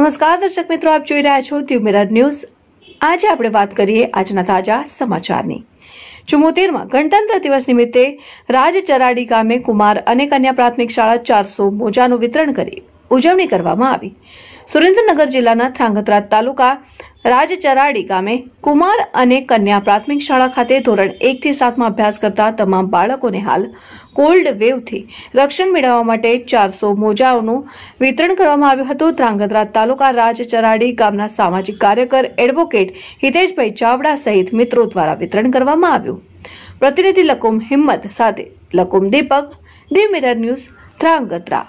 નમસ્કાર દર્શક મિત્રો આપ જોઈ રહ્યા છો ત્યુ મિરર ન્યૂઝ આજે આપણે વાત કરીએ આજના તાજા સમાચારની ચુમ્મોતેરમાં ગણતંત્ર દિવસ નિમિત્તે રાજચરાડી ગામે કુમાર અને કન્યા પ્રાથમિક શાળા ચારસો મોજાનું વિતરણ કરી ઉજવણી કરવામાં આવી સુરેન્દ્રનગર જિલ્લાના થ્રાંગધ્રા તાલુકા રાજચરાડી ગામે કુમાર અને કન્યા પ્રાથમિક શાળા ખાતે ધોરણ એકથી સાતમાં અભ્યાસ કરતા તમામ બાળકોને હાલ કોલ્ડ વેવથી રક્ષણ મેળવવા માટે ચારસો મોજાઓનું વિતરણ કરવામાં આવ્યું હતું ધ્રાંગધ્રા તાલુકા રાજચરાડી ગામના સામાજિક કાર્યકર એડવોકેટ હિતેશભાઈ ચાવડા સહિત મિત્રો દ્વારા વિતરણ કરવામાં આવ્યું પ્રતિનિધિ લકુમ હિંમત સાથે Lakum Deepak the mirror news Dhrangadhra